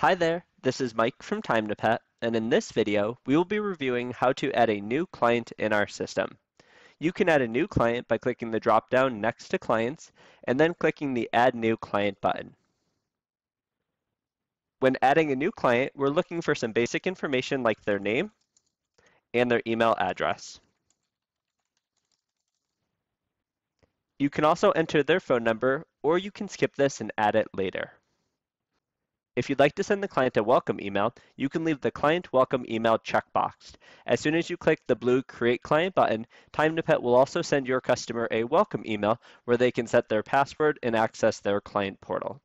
Hi there, this is Mike from Time to Pet, and in this video, we will be reviewing how to add a new client in our system. You can add a new client by clicking the drop-down next to Clients, and then clicking the Add New Client button. When adding a new client, we're looking for some basic information like their name and their email address. You can also enter their phone number, or you can skip this and add it later. If you'd like to send the client a welcome email, you can leave the client welcome email checkboxed. As soon as you click the blue create client button, Time to Pet will also send your customer a welcome email where they can set their password and access their client portal.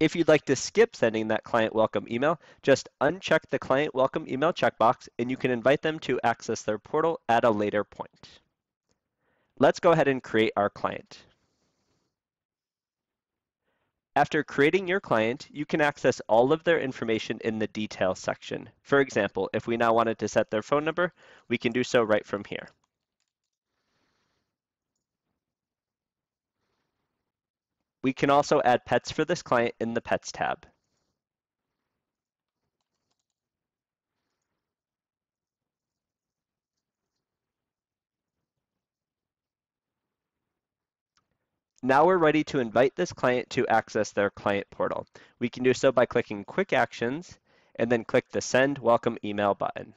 If you'd like to skip sending that client welcome email, just uncheck the client welcome email checkbox and you can invite them to access their portal at a later point. Let's go ahead and create our client. After creating your client, you can access all of their information in the details section. For example, if we now wanted to set their phone number, we can do so right from here. We can also add pets for this client in the Pets tab. Now we're ready to invite this client to access their client portal. We can do so by clicking Quick Actions and then click the Send Welcome Email button.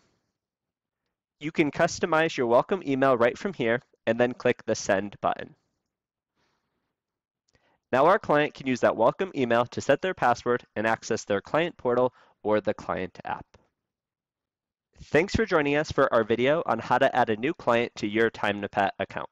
You can customize your welcome email right from here and then click the Send button. Now our client can use that welcome email to set their password and access their client portal or the client app. Thanks for joining us for our video on how to add a new client to your TimeNapet account.